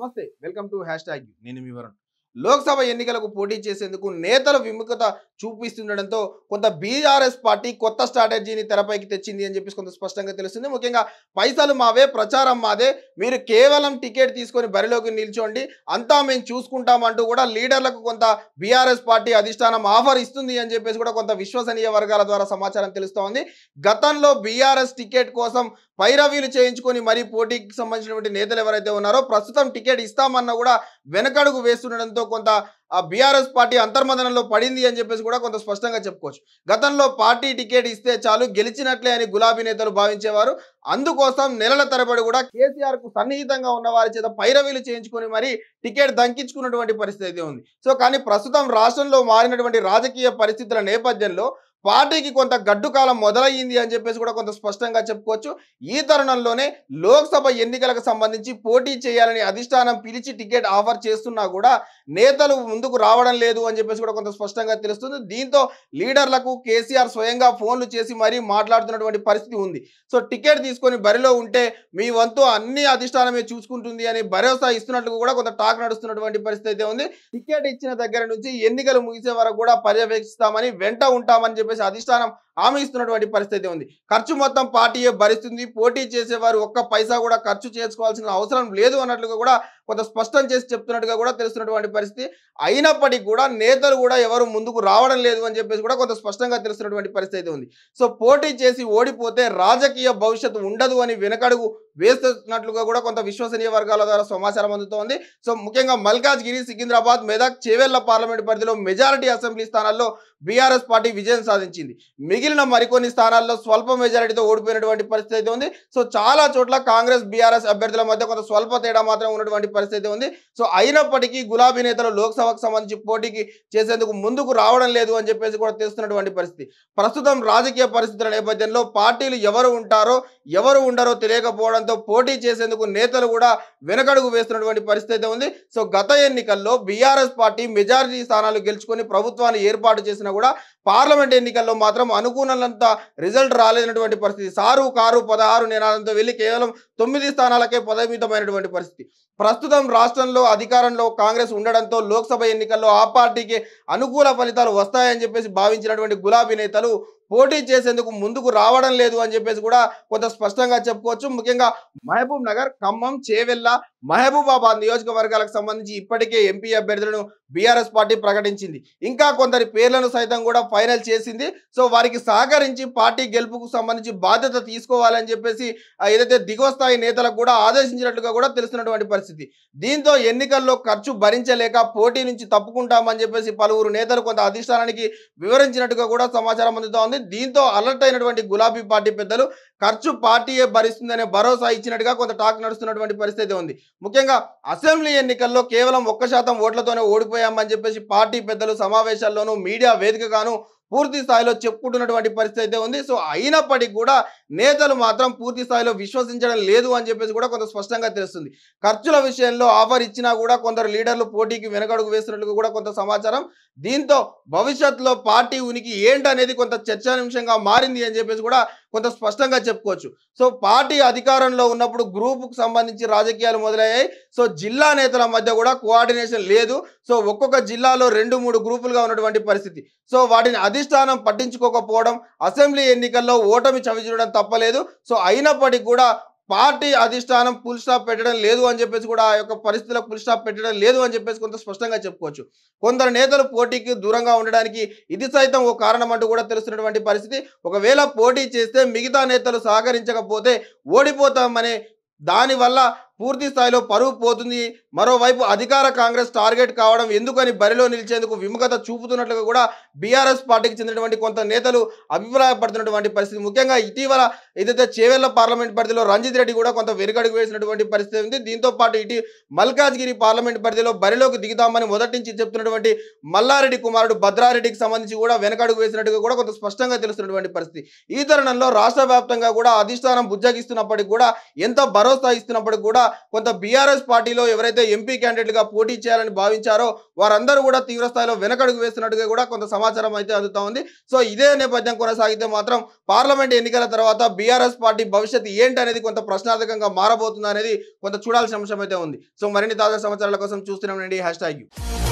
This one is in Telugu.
నమస్తే వెల్కమ్ టు హ్యాష్ ట్యాగ్ నేను మీ వరుణ్ లోక్సభ ఎన్నికలకు పోటీ చేసేందుకు నేతల విముఖత చూపిస్తుండడంతో కొంత బీఆర్ఎస్ పార్టీ కొత్త స్ట్రాటజీని తెరపైకి తెచ్చింది అని చెప్పేసి కొంత స్పష్టంగా తెలుస్తుంది ముఖ్యంగా పైసలు మావే ప్రచారం మాదే మీరు కేవలం టికెట్ తీసుకొని బరిలోకి నిల్చోండి అంతా మేము చూసుకుంటామంటూ కూడా లీడర్లకు కొంత బీఆర్ఎస్ పార్టీ అధిష్టానం ఆఫర్ ఇస్తుంది అని చెప్పేసి కూడా కొంత విశ్వసనీయ వర్గాల ద్వారా సమాచారం తెలుస్తూ ఉంది గతంలో బీఆర్ఎస్ టికెట్ కోసం పైరవీలు చేయించుకొని మరీ పోటీకి సంబంధించినటువంటి నేతలు ఎవరైతే ఉన్నారో ప్రస్తుతం టికెట్ ఇస్తామన్నా కూడా వెనకడుగు వేస్తుండడంతో కొంత ఆ బీఆర్ఎస్ పార్టీ అంతర్మదనంలో పడింది అని చెప్పేసి కూడా కొంత స్పష్టంగా చెప్పుకోవచ్చు గతంలో పార్టీ టికెట్ ఇస్తే చాలు గెలిచినట్లే అని గులాబీ నేతలు భావించేవారు అందుకోసం నెలల తరబడి కూడా కేసీఆర్ కు సన్నిహితంగా ఉన్న వారి చేత పైరవీలు చేయించుకొని మరి టికెట్ దంకించుకున్నటువంటి పరిస్థితి ఉంది సో కానీ ప్రస్తుతం రాష్ట్రంలో మారినటువంటి రాజకీయ పరిస్థితుల నేపథ్యంలో పార్టీకి కొంత గడ్డు కాలం మొదలయ్యింది అని చెప్పేసి కూడా కొంత స్పష్టంగా చెప్పుకోవచ్చు ఈ తరుణంలోనే లోక్సభ ఎన్నికలకు సంబంధించి పోటీ చేయాలని అధిష్టానం పిలిచి టికెట్ ఆఫర్ చేస్తున్నా కూడా నేతలు ముందుకు రావడం లేదు అని చెప్పేసి కూడా కొంత స్పష్టంగా తెలుస్తుంది దీంతో లీడర్లకు కేసీఆర్ స్వయంగా ఫోన్లు చేసి మరీ మాట్లాడుతున్నటువంటి పరిస్థితి ఉంది సో టికెట్ తీసుకొని బరిలో ఉంటే మీ వంతు అన్ని అధిష్టానమే చూసుకుంటుంది అని భరోసా ఇస్తున్నట్లు కూడా కొంత టాక్ నడుస్తున్నటువంటి పరిస్థితి అయితే ఉంది టికెట్ ఇచ్చిన దగ్గర నుంచి ఎన్నికలు ముగిసే వరకు కూడా పర్యవేక్షిస్తామని వెంట ఉంటామని చెప్పి చెప్పేసి అధిష్టానం హామీ ఇస్తున్నటువంటి పరిస్థితి ఉంది ఖర్చు మొత్తం పార్టీయే భరిస్తుంది పోటీ చేసేవారు ఒక్క పైసా కూడా ఖర్చు చేసుకోవాల్సిన అవసరం లేదు అన్నట్లుగా కూడా కొంత స్పష్టం చేసి చెప్తున్నట్టుగా కూడా తెలుస్తున్నటువంటి పరిస్థితి అయినప్పటికీ కూడా నేతలు కూడా ఎవరు ముందుకు రావడం లేదు అని చెప్పేసి కూడా కొంత స్పష్టంగా తెలుస్తున్నటువంటి పరిస్థితి ఉంది సో పోటీ చేసి ఓడిపోతే రాజకీయ భవిష్యత్తు ఉండదు అని వెనకడుగు వేస్తున్నట్లుగా కూడా కొంత విశ్వసనీయ వర్గాల ద్వారా సమాచారం అందుతోంది సో ముఖ్యంగా మల్కాజ్ గిరి సికింద్రాబాద్ మెదక్ చేవెళ్ల పార్లమెంట్ పరిధిలో మెజారిటీ అసెంబ్లీ స్థానాల్లో బీఆర్ఎస్ పార్టీ విజయం సాధించింది మిగిలిన మరికొన్ని స్థానాల్లో స్వల్ప మెజారిటీతో ఓడిపోయినటువంటి పరిస్థితి అయితే ఉంది సో చాలా చోట్ల కాంగ్రెస్ బీఆర్ఎస్ అభ్యర్థుల మధ్య కొంత స్వల్ప తేడా మాత్రం ఉన్నటువంటి పరిస్థితి ఉంది సో అయినప్పటికీ గులాబీ నేతలు లోక్సభకు సంబంధించి పోటీకి చేసేందుకు ముందుకు రావడం లేదు అని చెప్పేసి కూడా తెలుస్తున్నటువంటి పరిస్థితి ప్రస్తుతం రాజకీయ పరిస్థితుల నేపథ్యంలో పార్టీలు ఎవరు ఉంటారో ఎవరు ఉండరో తెలియకపోవడంతో తో పోటీ చేసేందుకు నేతలు కూడా వెనకడుగు వేస్తున్నటువంటి పరిస్థితి ఉంది సో గత ఎన్నికల్లో బీఆర్ఎస్ పార్టీ మెజారిటీ స్థానాలు గెలుచుకొని ప్రభుత్వాన్ని ఏర్పాటు చేసినా కూడా పార్లమెంట్ ఎన్నికల్లో మాత్రం అనుకూలంత రిజల్ట్ రాలేనటువంటి పరిస్థితి సారు కారు పదహారు నినాదంతో వెళ్ళి కేవలం తొమ్మిది స్థానాలకే పదమితమైనటువంటి పరిస్థితి ప్రస్తుతం రాష్ట్రంలో అధికారంలో కాంగ్రెస్ ఉండడంతో లోక్సభ ఎన్నికల్లో ఆ పార్టీకి అనుకూల ఫలితాలు వస్తాయని చెప్పేసి భావించినటువంటి గులాబీ నేతలు పోటీ చేసేందుకు ముందుకు రావడం లేదు అని చెప్పేసి కూడా కొంత స్పష్టంగా చెప్పుకోవచ్చు ముఖ్యంగా మహబూబ్ నగర్ ఖమ్మం చేవెళ్ళ మహబూబాబాద్ నియోజకవర్గాలకు సంబంధించి ఇప్పటికే ఎంపీ అభ్యర్థులను బీఆర్ఎస్ పార్టీ ప్రకటించింది ఇంకా కొందరి పేర్లను సైతం కూడా ఫైనల్ చేసింది సో వారికి సహకరించి పార్టీ గెలుపుకు సంబంధించి బాధ్యత తీసుకోవాలని చెప్పేసి ఏదైతే దిగువ స్థాయి నేతలకు కూడా ఆదేశించినట్లుగా కూడా తెలుస్తున్నటువంటి పరిస్థితి దీంతో ఎన్నికల్లో ఖర్చు భరించలేక పోటీ నుంచి తప్పుకుంటామని చెప్పేసి పలువురు నేతలు కొంత అధిష్టానానికి వివరించినట్టుగా కూడా సమాచారం అందుతా ఉంది దీంతో అలర్ట్ అయినటువంటి గులాబీ పార్టీ పెద్దలు ఖర్చు పార్టీయే భరిస్తుందనే భరోసా ఇచ్చినట్టుగా కొంత టాక్ నడుస్తున్నటువంటి పరిస్థితి ఉంది ముఖ్యంగా అసెంబ్లీ ఎన్నికల్లో కేవలం ఒక్క శాతం ఓట్లతోనే ఓడిపోయామని చెప్పేసి పార్టీ పెద్దలు సమావేశాల్లోనూ మీడియా వేదికగాను పూర్తి స్థాయిలో చెప్పుకుంటున్నటువంటి పరిస్థితి అయితే ఉంది సో అయినప్పటికీ కూడా నేతలు మాత్రం పూర్తి స్థాయిలో విశ్వసించడం లేదు అని చెప్పేసి కూడా కొంత స్పష్టంగా తెలుస్తుంది ఖర్చుల విషయంలో ఆఫర్ ఇచ్చినా కూడా కొందరు లీడర్లు పోటీకి వెనకడుగు వేసినట్లు కూడా కొంత సమాచారం దీంతో భవిష్యత్తులో పార్టీ ఉనికి ఏంటనేది కొంత నిమిషంగా మారింది అని చెప్పేసి కూడా కొంత స్పష్టంగా చెప్పుకోవచ్చు సో పార్టీ అధికారంలో ఉన్నప్పుడు గ్రూపుకు సంబంధించి రాజకీయాలు మొదలయ్యాయి సో జిల్లా నేతల మధ్య కూడా కోఆర్డినేషన్ లేదు సో ఒక్కొక్క జిల్లాలో రెండు మూడు గ్రూపులుగా ఉన్నటువంటి పరిస్థితి సో వాటిని అధి అధిష్టానం పట్టించుకోకపోవడం అసెంబ్లీ ఎన్నికల్లో ఓటమి చవిచూడడం తప్పలేదు సో అయినప్పటికీ కూడా పార్టీ అధిష్టానం ఫుల్ స్టాప్ పెట్టడం లేదు అని చెప్పేసి కూడా ఆ యొక్క పరిస్థితులకు ఫుల్ స్టాప్ పెట్టడం లేదు అని చెప్పేసి కొంత స్పష్టంగా చెప్పుకోవచ్చు కొందరు నేతలు పోటీకి దూరంగా ఉండడానికి ఇది సైతం ఓ కారణం అంటూ కూడా తెలుస్తున్నటువంటి పరిస్థితి ఒకవేళ పోటీ చేస్తే మిగతా నేతలు సహకరించకపోతే ఓడిపోతామనే దానివల్ల పూర్తి స్థాయిలో పరువు పోతుంది మరోవైపు అధికార కాంగ్రెస్ టార్గెట్ కావడం ఎందుకని బరిలో నిలిచేందుకు విముఖత చూపుతున్నట్లుగా కూడా బీఆర్ఎస్ పార్టీకి చెందినటువంటి కొంత నేతలు అభిప్రాయపడుతున్నటువంటి పరిస్థితి ముఖ్యంగా ఇటీవల ఏదైతే చేవెళ్ల పార్లమెంట్ పరిధిలో రంజిత్ రెడ్డి కూడా కొంత వెనుకడుగు వేసినటువంటి పరిస్థితి ఉంది దీంతో పాటు ఇటు మల్కాజ్గిరి పార్లమెంట్ పరిధిలో బరిలోకి దిగుతామని మొదటి నుంచి చెప్తున్నటువంటి మల్లారెడ్డి కుమారుడు భద్రారెడ్డికి సంబంధించి కూడా వెనకడుగు వేసినట్టుగా కూడా కొంత స్పష్టంగా తెలుస్తున్నటువంటి పరిస్థితి ఈ తరుణంలో రాష్ట్ర కూడా అధిష్టానం బుజ్జగిస్తున్నప్పటికీ కూడా ఎంత భరోసా ఇస్తున్నప్పటికీ కూడా కొంత బీఆర్ఎస్ పార్టీలో ఎవరైతే ఎంపీ క్యాండిడేట్గా పోటీ చేయాలని భావించారో వారందరూ కూడా తీవ్రస్థాయిలో వెనకడుగు వేస్తున్నట్టుగా కూడా కొంత సమాచారం అయితే అందుతా ఉంది సో ఇదే నేపథ్యం కొనసాగితే మాత్రం పార్లమెంట్ ఎన్నికల తర్వాత బీఆర్ఎస్ పార్టీ భవిష్యత్ ఏంటి అనేది కొంత ప్రశ్నార్థకంగా మారబోతుంది అనేది కొంత చూడాల్సిన అంశం అయితే ఉంది సో మరిన్ని తాజా సమాచారాల కోసం చూస్తున్నాం హ్యాష్ ట్యాగ్